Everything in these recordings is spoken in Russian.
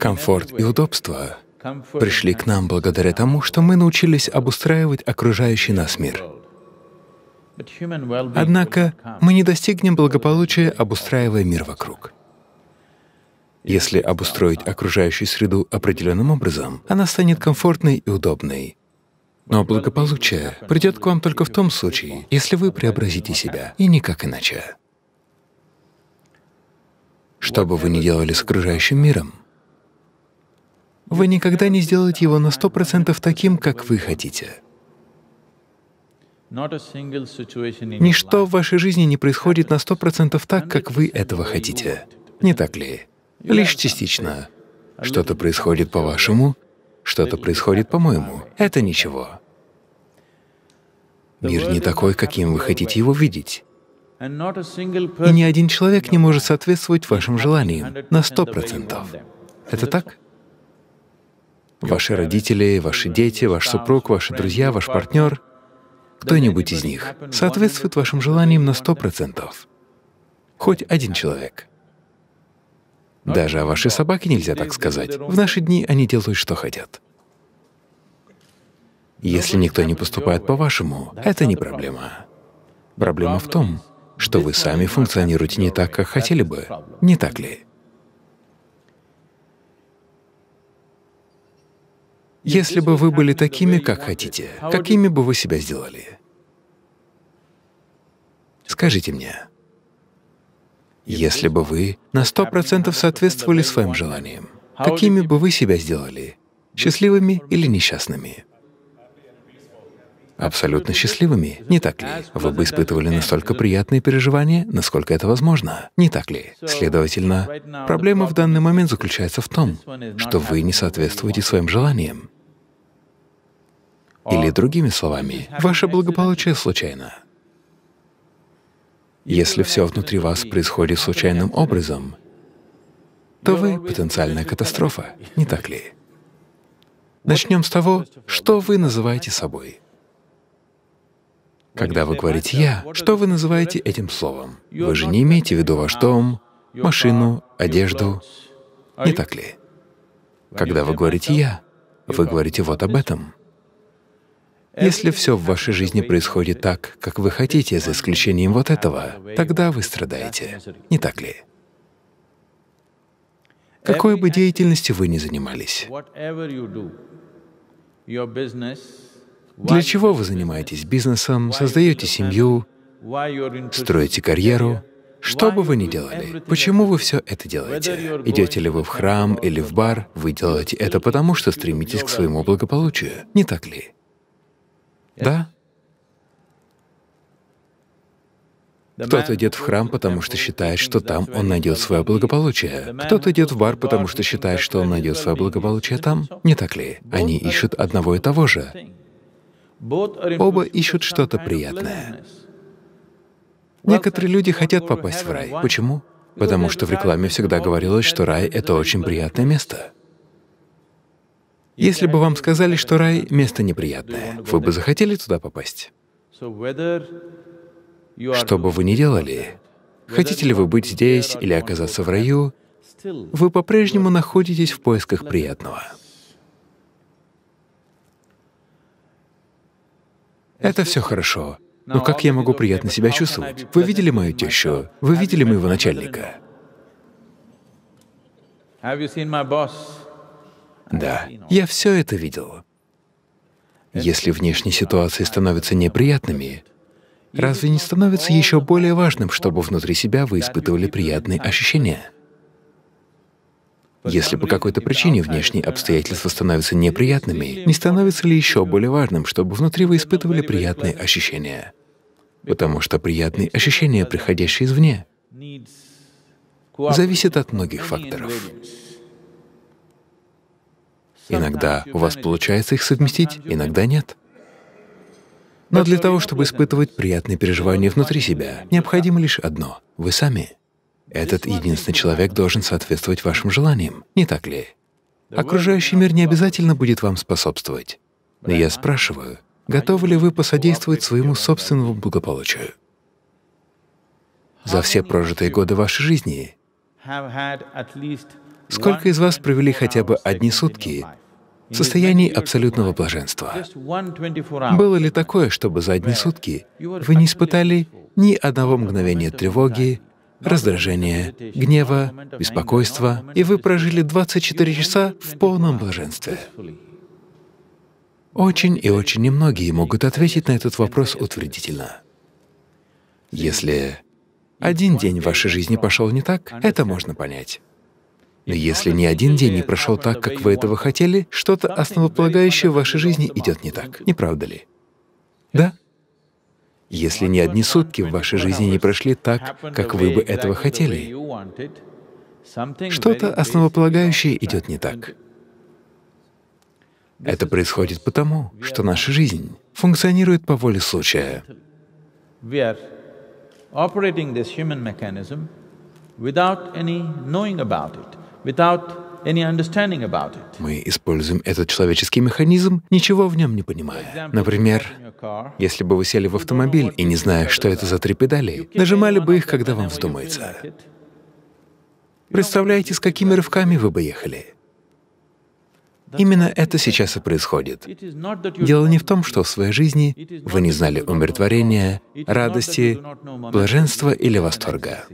комфорт и удобство пришли к нам благодаря тому, что мы научились обустраивать окружающий нас мир. Однако мы не достигнем благополучия, обустраивая мир вокруг. Если обустроить окружающую среду определенным образом, она станет комфортной и удобной. Но благополучие придет к вам только в том случае, если вы преобразите себя, и никак иначе. Что бы вы ни делали с окружающим миром, вы никогда не сделаете его на сто процентов таким, как вы хотите. Ничто в вашей жизни не происходит на сто процентов так, как вы этого хотите. Не так ли? Лишь частично. Что-то происходит по-вашему, что-то происходит по-моему. Это ничего. Мир не такой, каким вы хотите его видеть. И ни один человек не может соответствовать вашим желаниям на сто процентов. Это так? Ваши родители, ваши дети, ваш супруг, ваши друзья, ваш партнер, кто-нибудь из них соответствует вашим желаниям на сто процентов? Хоть один человек. Даже о вашей собаке нельзя так сказать. В наши дни они делают, что хотят. Если никто не поступает по-вашему, это не проблема. Проблема в том, что вы сами функционируете не так, как хотели бы, не так ли? Если бы вы были такими, как хотите, какими бы вы себя сделали? Скажите мне, если бы вы на сто процентов соответствовали своим желаниям, какими бы вы себя сделали, счастливыми или несчастными? Абсолютно счастливыми, не так ли? Вы бы испытывали настолько приятные переживания, насколько это возможно, не так ли? Следовательно, проблема в данный момент заключается в том, что вы не соответствуете своим желаниям. Или другими словами, ваше благополучие случайно. Если все внутри вас происходит случайным образом, то вы — потенциальная катастрофа, не так ли? Начнем с того, что вы называете собой. Когда вы говорите «я», что вы называете этим словом? Вы же не имеете в виду ваш дом, машину, одежду, не так ли? Когда вы говорите «я», вы говорите вот об этом — если все в вашей жизни происходит так, как вы хотите, за исключением вот этого, тогда вы страдаете, не так ли? Какой бы деятельностью вы ни занимались, для чего вы занимаетесь бизнесом, создаете семью, строите карьеру, что бы вы ни делали, почему вы все это делаете? Идете ли вы в храм или в бар, вы делаете это потому, что стремитесь к своему благополучию, не так ли? Э, да. Кто-то идет в храм, потому что считает, что там он найдет свое благополучие. Кто-то идет в бар, потому что считает, что он найдет свое благополучие там. Не так ли? Они ищут одного и того же. Оба ищут что-то приятное. Некоторые люди хотят попасть в рай. Почему? Потому что в рекламе всегда говорилось, что рай — это очень приятное место. Если бы вам сказали, что рай — место неприятное, вы бы захотели туда попасть? Что бы вы ни делали, хотите ли вы быть здесь или оказаться в раю, вы по-прежнему находитесь в поисках приятного. Это все хорошо, но как я могу приятно себя чувствовать? Вы видели мою тещу? Вы видели моего начальника? Have you seen my boss? Да, я все это видел. Если внешние ситуации становятся неприятными, разве не становится еще более важным, чтобы внутри себя вы испытывали приятные ощущения? Если по какой-то причине внешние обстоятельства становятся неприятными, не становится ли еще более важным, чтобы внутри вы испытывали приятные ощущения? Потому что приятные ощущения, приходящие извне, зависят от многих факторов. Иногда у вас получается их совместить, иногда нет. Но для того, чтобы испытывать приятные переживания внутри себя, необходимо лишь одно — вы сами. Этот единственный человек должен соответствовать вашим желаниям, не так ли? Окружающий мир не обязательно будет вам способствовать. Но я спрашиваю, готовы ли вы посодействовать своему собственному благополучию? За все прожитые годы вашей жизни Сколько из вас провели хотя бы одни сутки в состоянии абсолютного блаженства? Было ли такое, чтобы за одни сутки вы не испытали ни одного мгновения тревоги, раздражения, гнева, беспокойства, и вы прожили 24 часа в полном блаженстве? Очень и очень немногие могут ответить на этот вопрос утвердительно. Если один день в вашей жизни пошел не так, это можно понять. Но если ни один день не прошел так, как вы этого хотели, что-то основополагающее в вашей жизни идет не так, не правда ли? Да? Если ни одни сутки в вашей жизни не прошли так, как вы бы этого хотели, что-то основополагающее идет не так. Это происходит потому, что наша жизнь функционирует по воле случая. operating this human mechanism without any knowing about it without any understanding about it. Мы используем этот человеческий механизм, ничего в нем не понимая. Например, если бы вы сели в автомобиль и не зная, что это за три педали, нажимали бы их, когда вам вздумается. Представляете, с какими рывками вы бы ехали? Именно это сейчас и происходит. Дело не в том, что в своей жизни вы не знали умиротворения, радости, блаженства или восторга.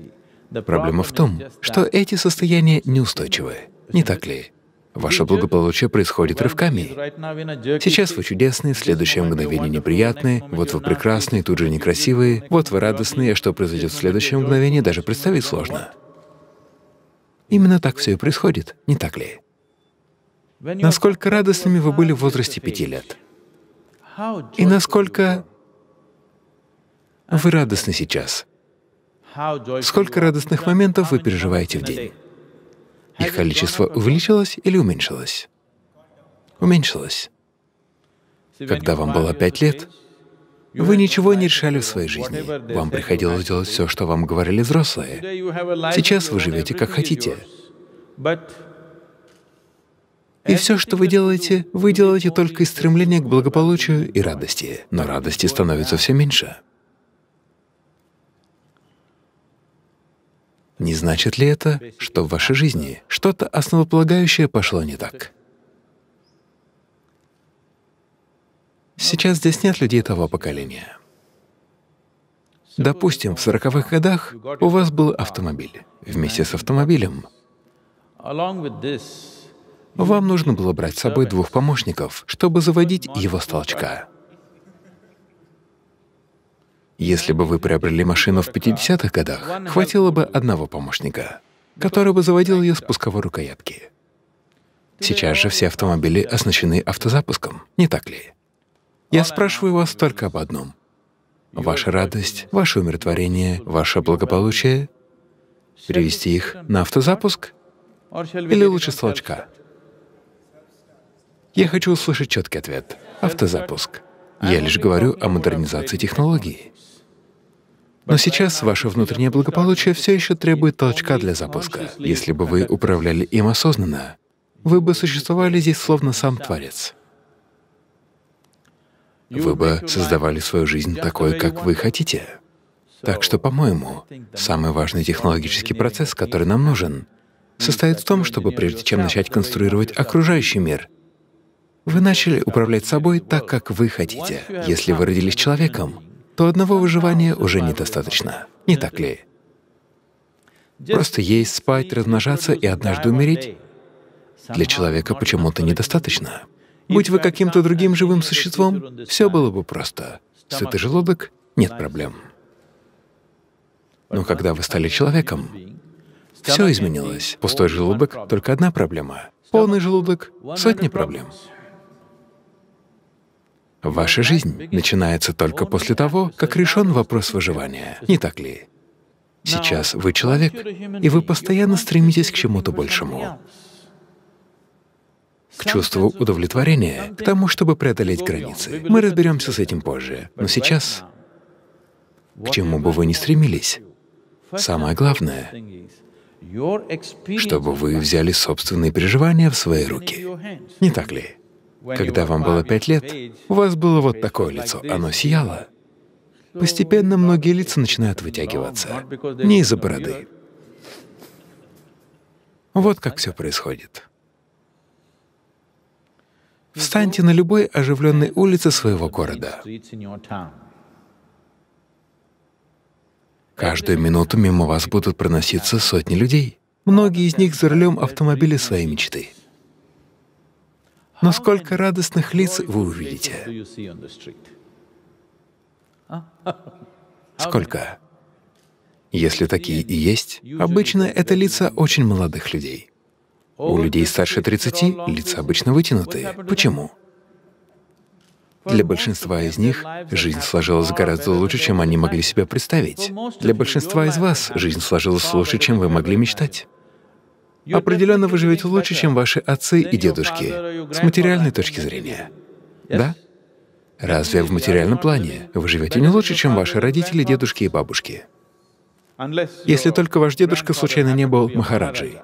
Проблема в том, что эти состояния неустойчивы, не так ли? Ваше благополучие происходит рывками. Сейчас вы чудесные, следующее мгновение неприятные, вот вы прекрасные, тут же некрасивые, вот вы радостные, а что произойдет в следующее мгновение, даже представить сложно. Именно так все и происходит, не так ли? Насколько радостными вы были в возрасте пяти лет? И насколько вы радостны сейчас? Сколько радостных моментов вы переживаете в день? Их количество увеличилось или уменьшилось? Уменьшилось. Когда вам было пять лет, вы ничего не решали в своей жизни. Вам приходилось делать все, что вам говорили взрослые. Сейчас вы живете как хотите. И все, что вы делаете, вы делаете только из стремления к благополучию и радости. Но радости становится все меньше. Не значит ли это, что в вашей жизни что-то основополагающее пошло не так? Сейчас здесь нет людей того поколения. Допустим, в сороковых годах у вас был автомобиль. Вместе с автомобилем вам нужно было брать с собой двух помощников, чтобы заводить его с толчка. Если бы вы приобрели машину в 50-х годах, хватило бы одного помощника, который бы заводил ее с пусковой рукоятки. Сейчас же все автомобили оснащены автозапуском, не так ли? Я спрашиваю вас только об одном. Ваша радость, ваше умиротворение, ваше благополучие — перевести их на автозапуск или лучше с толчка? Я хочу услышать четкий ответ — автозапуск. Я лишь говорю о модернизации технологий. Но сейчас ваше внутреннее благополучие все еще требует толчка для запуска. Если бы вы управляли им осознанно, вы бы существовали здесь словно сам Творец. Вы бы создавали свою жизнь такой, как вы хотите. Так что, по-моему, самый важный технологический процесс, который нам нужен, состоит в том, чтобы прежде чем начать конструировать окружающий мир, вы начали управлять собой так, как вы хотите. Если вы родились человеком, то одного выживания уже недостаточно. Не так ли? Просто есть, спать, размножаться и однажды умереть для человека почему-то недостаточно. Будь вы каким-то другим живым существом, все было бы просто. Сытый желудок — нет проблем. Но когда вы стали человеком, все изменилось. Пустой желудок — только одна проблема. Полный желудок — сотни проблем. Ваша жизнь начинается только после того, как решен вопрос выживания, не так ли? Сейчас вы человек, и вы постоянно стремитесь к чему-то большему, к чувству удовлетворения, к тому, чтобы преодолеть границы. Мы разберемся с этим позже. Но сейчас, к чему бы вы ни стремились, самое главное — чтобы вы взяли собственные переживания в свои руки. Не так ли? Когда вам было пять лет, у вас было вот такое лицо, оно сияло. Постепенно многие лица начинают вытягиваться, не из-за бороды. Вот как все происходит. Встаньте на любой оживленной улице своего города. Каждую минуту мимо вас будут проноситься сотни людей. Многие из них за рулем автомобиля своей мечты. Но сколько радостных лиц вы увидите? Сколько? Если такие и есть, обычно это лица очень молодых людей. У людей старше 30 лица обычно вытянутые. Почему? Для большинства из них жизнь сложилась гораздо лучше, чем они могли себе представить. Для большинства из вас жизнь сложилась лучше, чем вы могли мечтать. Определенно вы живете лучше, чем ваши отцы и дедушки, с материальной точки зрения. Да? Разве в материальном плане вы живете не лучше, чем ваши родители, дедушки и бабушки? Если только ваш дедушка случайно не был Махараджей.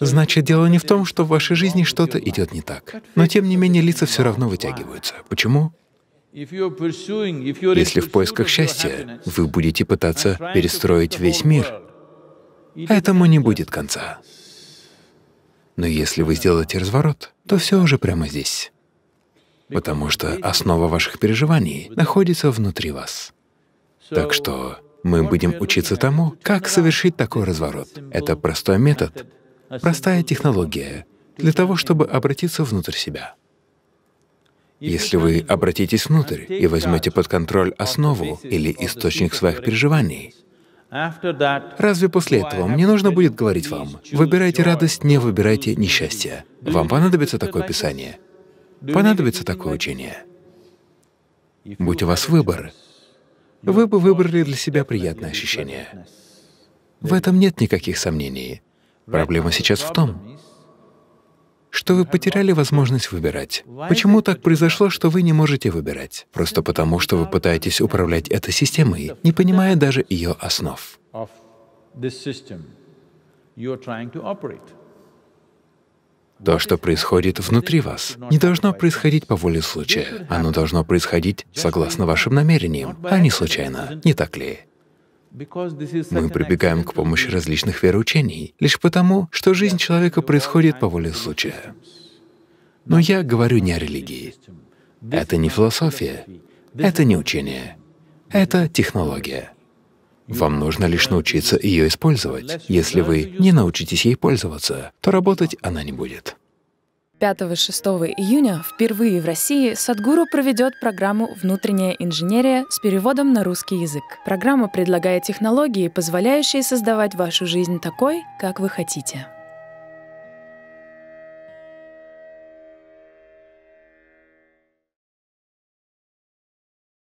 Значит, дело не в том, что в вашей жизни что-то идет не так. Но тем не менее лица все равно вытягиваются. Почему? Если в поисках счастья вы будете пытаться перестроить весь мир, этому не будет конца. Но если вы сделаете разворот, то все уже прямо здесь, потому что основа ваших переживаний находится внутри вас. Так что мы будем учиться тому, как совершить такой разворот. Это простой метод, простая технология для того, чтобы обратиться внутрь себя. Если вы обратитесь внутрь и возьмете под контроль основу или источник своих переживаний, Разве после этого мне нужно будет говорить вам, выбирайте радость, не выбирайте несчастье? Вам понадобится такое писание? Понадобится такое учение? Будь у вас выбор, вы бы выбрали для себя приятное ощущение. В этом нет никаких сомнений. Проблема сейчас в том, что вы потеряли возможность выбирать. Почему так произошло, что вы не можете выбирать? Просто потому, что вы пытаетесь управлять этой системой, не понимая даже ее основ. То, что происходит внутри вас, не должно происходить по воле случая. Оно должно происходить согласно вашим намерениям, а не случайно, не так ли? Мы прибегаем к помощи различных вероучений лишь потому, что жизнь человека происходит по воле случая. Но я говорю не о религии. Это не философия, это не учение, это технология. Вам нужно лишь научиться ее использовать. Если вы не научитесь ей пользоваться, то работать она не будет. 5-6 июня впервые в России Садгуру проведет программу «Внутренняя инженерия» с переводом на русский язык. Программа предлагает технологии, позволяющие создавать вашу жизнь такой, как вы хотите.